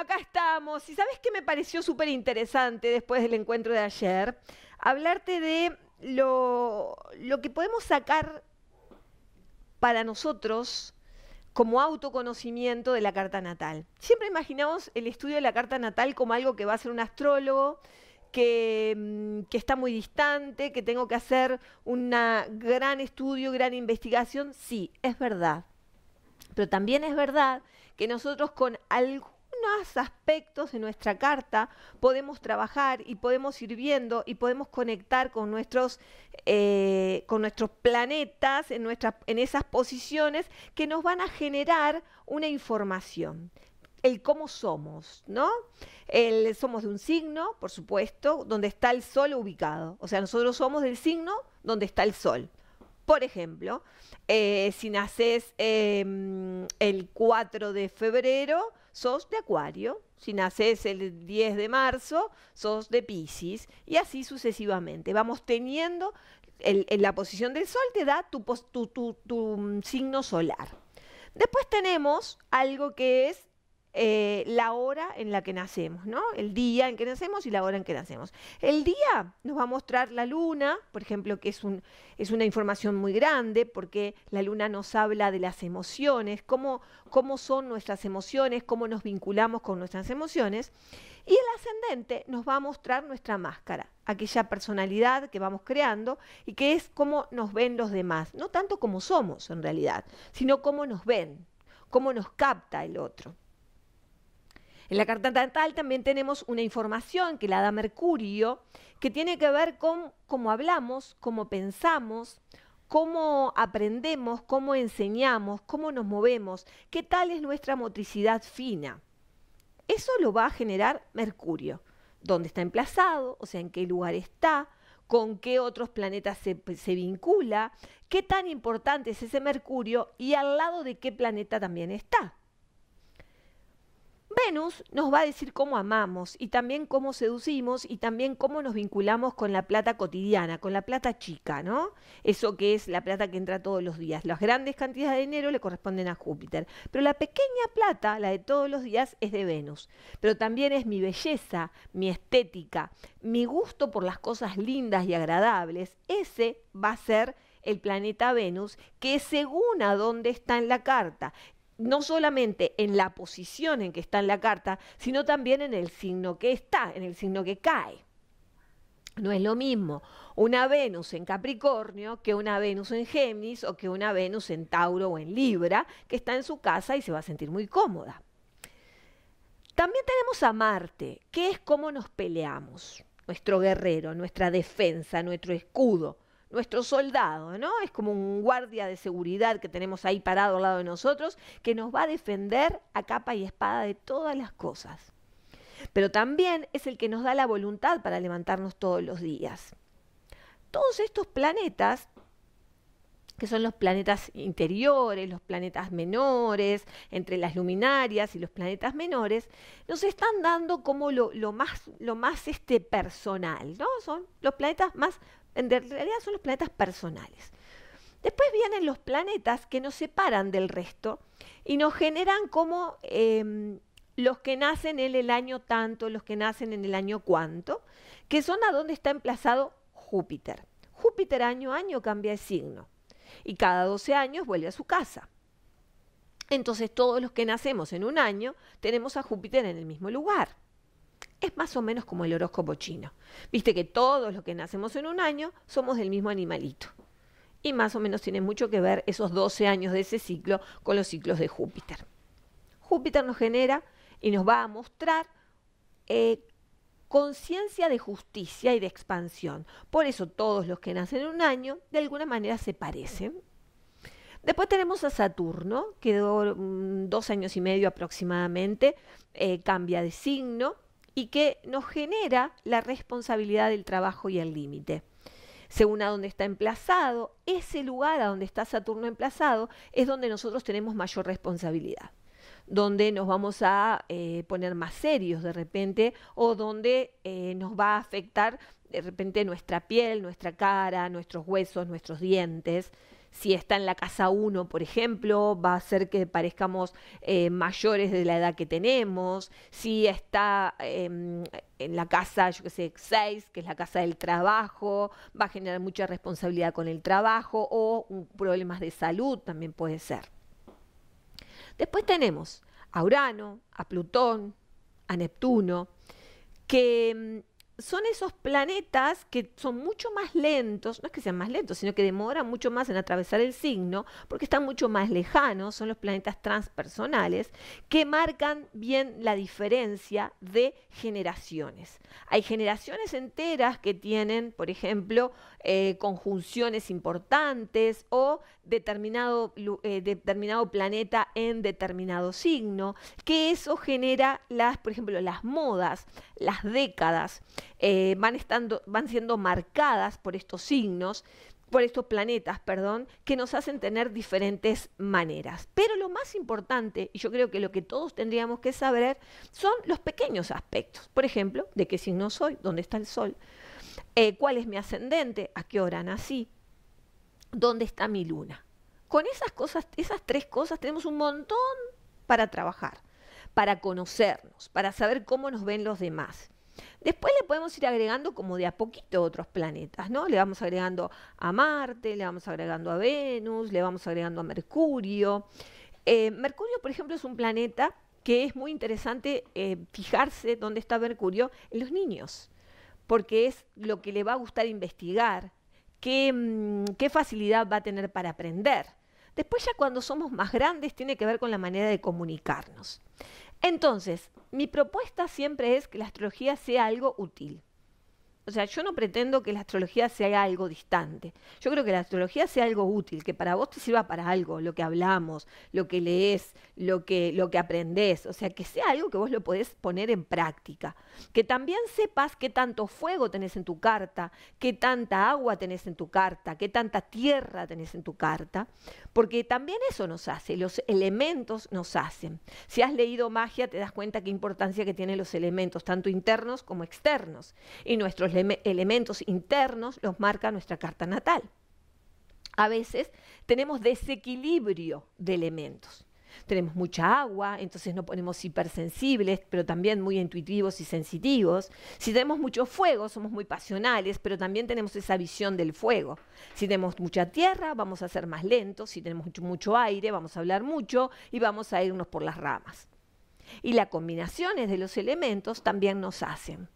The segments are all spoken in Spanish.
acá estamos. Y sabes qué me pareció súper interesante después del encuentro de ayer? Hablarte de lo, que podemos sacar para nosotros como autoconocimiento de la carta natal. Siempre imaginamos el estudio de la carta natal como algo que va a ser un astrólogo, que, mm, que, está muy distante, que tengo que hacer un gran estudio, gran investigación. Sí, es verdad. Pero también es verdad que nosotros con algo aspectos de nuestra carta podemos trabajar y podemos ir viendo y podemos conectar con nuestros, eh, con nuestros planetas en, en esas posiciones que nos van a generar una información el cómo somos, ¿no? El, somos de un signo, por supuesto, donde está el sol ubicado. O sea, nosotros somos del signo donde está el sol. Por ejemplo, eh, si naces em, el 4 de febrero, sos de Acuario, si naces el 10 de marzo, sos de Pisces, y así sucesivamente. Vamos teniendo, en la posición del Sol te da tu mm, signo solar. Después tenemos algo que es eh, la hora en la que nacemos, El día en que nacemos y la hora en que nacemos. El día nos va a mostrar la luna, por ejemplo, que es, una información muy grande porque la luna nos habla de las emociones, cómo, cómo son nuestras emociones, cómo nos vinculamos con nuestras emociones. Y el ascendente nos va a mostrar nuestra máscara, aquella personalidad que vamos creando y que es cómo nos ven los demás, no tanto como somos en realidad, sino cómo nos ven, cómo nos capta el otro. En la carta natal también tenemos una información que la da Mercurio, que tiene que ver con cómo hablamos, cómo pensamos, cómo aprendemos, cómo enseñamos, cómo nos movemos, qué tal es nuestra motricidad fina. Eso lo va a generar Mercurio. ¿Dónde está emplazado? O sea, en qué lugar está, con qué otros planetas se, se, vincula, qué tan importante es ese Mercurio y al lado de qué planeta también está. Venus nos va a decir cómo amamos y también cómo seducimos y también cómo nos vinculamos con la plata cotidiana, con la plata chica, ¿no? Eso que es la plata que entra todos los días. Las grandes cantidades de dinero le corresponden a Júpiter, pero la pequeña plata, la de todos los días, es de Venus. Pero también es mi belleza, mi estética, mi gusto por las cosas lindas y agradables. Ese va a ser el planeta Venus, que según a dónde está en la carta no solamente en la posición en que está en la carta, sino también en el signo que está, en el signo que cae. No es lo mismo una Venus en Capricornio que una Venus en Géminis o que una Venus en Tauro o en Libra, que está en su casa y se va a sentir muy cómoda. También tenemos a Marte, que es cómo nos peleamos, nuestro guerrero, nuestra defensa, nuestro escudo nuestro soldado, ¿no? Es como un guardia de seguridad que tenemos ahí parado al lado de nosotros, que nos va a defender a capa y espada de todas las cosas. Pero también es el que nos da la voluntad para levantarnos todos los días. Todos estos planetas que son los planetas interiores, los planetas menores, entre las luminarias y los planetas menores, nos están dando como lo, más, este, personal, ¿no? Son los planetas más, en realidad son los planetas personales. Después vienen los planetas que nos separan del resto y nos generan como em, los que nacen en el año tanto, los que nacen en el año cuanto, que son a donde está emplazado Júpiter. Júpiter año a año cambia de signo y cada 12 años vuelve a su casa. Entonces todos los que nacemos en un año tenemos a Júpiter en el mismo lugar. Es más o menos como el horóscopo chino. Viste que todos los que nacemos en un año somos del mismo animalito. Y más o menos tiene mucho que ver esos 12 años de ese ciclo con los ciclos de Júpiter. Júpiter nos genera y nos va a mostrar eh, conciencia de justicia y de expansión. Por eso todos los que nacen en un año de alguna manera se parecen. Después tenemos a Saturno, que mm, dos años y medio aproximadamente eh, cambia de signo y que nos genera la responsabilidad del trabajo y el límite. Según a dónde está emplazado, ese lugar a donde está Saturno emplazado es donde nosotros tenemos mayor responsabilidad donde nos vamos a eh, poner más serios de repente o donde eh, nos va a afectar de repente nuestra piel, nuestra cara, nuestros huesos, nuestros dientes. Si está en la casa 1, por ejemplo, va a hacer que parezcamos eh, mayores de la edad que tenemos. Si está em, en la casa, yo qué sé, 6, que es la casa del trabajo, va a generar mucha responsabilidad con el trabajo o problemas de salud también puede ser. Después tenemos a Urano, a Plutón, a Neptuno, que mm, son esos planetas que son mucho más lentos, no es que sean más lentos, sino que demoran mucho más en atravesar el signo, porque están mucho más lejanos, son los planetas transpersonales, que marcan bien la diferencia de generaciones. Hay generaciones enteras que tienen, por ejemplo, eh, conjunciones importantes o determinado, eh, determinado planeta en determinado signo, que eso genera las, por ejemplo, las modas, las décadas. Eh, van, estando, van siendo marcadas por estos signos por estos planetas, perdón, que nos hacen tener diferentes maneras. Pero lo más importante, y yo creo que lo que todos tendríamos que saber, son los pequeños aspectos. Por ejemplo, de qué signo soy, dónde está el sol, eh, cuál es mi ascendente, a qué hora nací, dónde está mi luna. Con esas cosas, esas tres cosas tenemos un montón para trabajar, para conocernos, para saber cómo nos ven los demás. Después le podemos ir agregando como de a poquito otros planetas, ¿no? Le vamos agregando a Marte, le vamos agregando a Venus, le vamos agregando a Mercurio. Eh, Mercurio, por ejemplo, es un planeta que es muy interesante eh, fijarse dónde está Mercurio en los niños, porque es lo que le va a gustar investigar, qué, mm, qué facilidad va a tener para aprender. Después ya cuando somos más grandes tiene que ver con la manera de comunicarnos. Entonces, mi propuesta siempre es que la astrología sea algo útil. O sea, yo no pretendo que la astrología sea algo distante. Yo creo que la astrología sea algo útil, que para vos te sirva para algo, lo que hablamos, lo que lees, lo que, lo que aprendés. O sea, que sea algo que vos lo podés poner en práctica. Que también sepas qué tanto fuego tenés en tu carta, qué tanta agua tenés en tu carta, qué tanta tierra tenés en tu carta. Porque también eso nos hace, los elementos nos hacen. Si has leído magia, te das cuenta qué importancia que tienen los elementos, tanto internos como externos. Y nuestros elementos internos los marca nuestra carta natal. A veces tenemos desequilibrio de elementos. Tenemos mucha agua, entonces nos ponemos hipersensibles, pero también muy intuitivos y sensitivos. Si tenemos mucho fuego, somos muy pasionales, pero también tenemos esa visión del fuego. Si tenemos mucha tierra, vamos a ser más lentos. Si tenemos mucho, aire, vamos a hablar mucho y vamos a irnos por las ramas. Y las combinaciones de los elementos también nos hacen.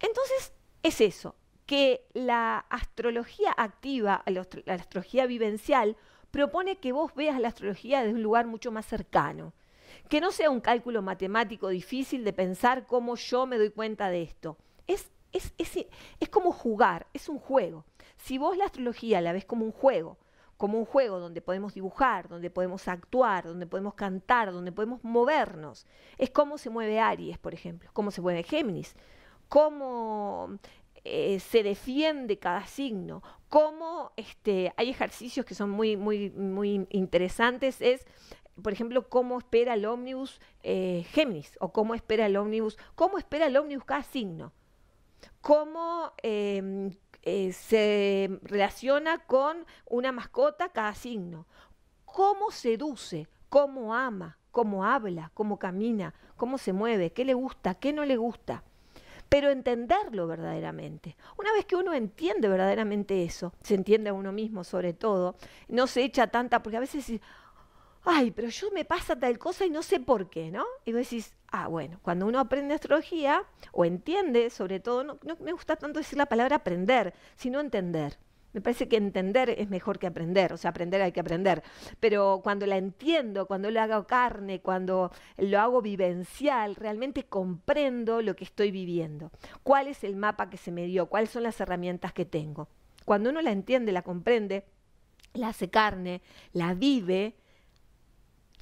Entonces, es eso, que la astrología activa, la, astrología vivencial, propone que vos veas la astrología desde un lugar mucho más cercano, que no sea un cálculo matemático difícil de pensar cómo yo me doy cuenta de esto. Es, es, es como jugar, es un juego. Si vos la astrología la ves como un juego, como un juego donde podemos dibujar, donde podemos actuar, donde podemos cantar, donde podemos movernos. Es como se mueve Aries, por ejemplo, cómo se mueve Géminis, cómo eh, se defiende cada signo, cómo este, hay ejercicios que son muy, muy, muy interesantes, es por ejemplo, cómo espera el ómnibus eh, Géminis o cómo espera el ómnibus, cómo espera el ómnibus cada signo, cómo em, eh, se relaciona con una mascota cada signo, cómo seduce, cómo ama, cómo habla, cómo camina, cómo se mueve, qué le gusta, qué no le gusta pero entenderlo verdaderamente. Una vez que uno entiende verdaderamente eso, se entiende a uno mismo sobre todo, no se echa tanta, porque a veces ay, pero yo me pasa tal cosa y no sé por qué, ¿no? Y vos decís, ah, bueno, cuando uno aprende astrología o entiende, sobre todo, no me gusta tanto decir la palabra aprender, sino entender. Me parece que entender es mejor que aprender, o sea, aprender hay que aprender, pero cuando la entiendo, cuando lo hago carne, cuando lo hago vivencial, realmente comprendo lo que estoy viviendo, cuál es el mapa que se me dio, cuáles son las herramientas que tengo. Cuando uno la entiende, la comprende, la hace carne, la vive,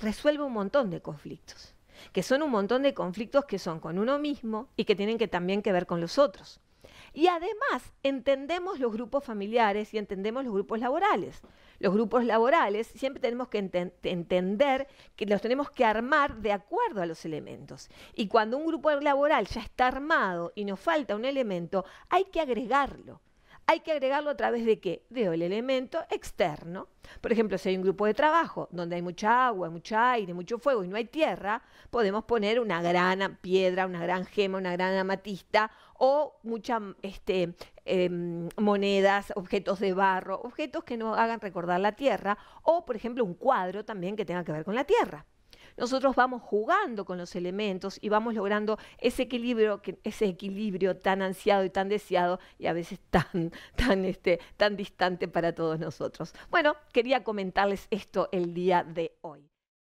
resuelve un montón de conflictos, que son un montón de conflictos que son con uno mismo y que tienen que también que ver con los otros. Y además entendemos los grupos familiares y entendemos los grupos laborales. Los grupos laborales siempre tenemos que entender que los tenemos que armar de acuerdo a los elementos. Y cuando un grupo laboral ya está armado y nos falta un elemento, hay que agregarlo hay que agregarlo a través de qué? De el elemento externo. Por ejemplo, si hay un grupo de trabajo donde hay mucha agua, mucha aire, mucho fuego y no hay tierra, podemos poner una gran piedra, una gran gema, una gran amatista o muchas este, em, monedas, objetos de barro, objetos que no hagan recordar la tierra o, por ejemplo, un cuadro también que tenga que ver con la tierra nosotros vamos jugando con los elementos y vamos logrando ese equilibrio, ese equilibrio tan ansiado y tan deseado y a veces tan, tan, este, tan distante para todos nosotros. Bueno, quería comentarles esto el día de hoy.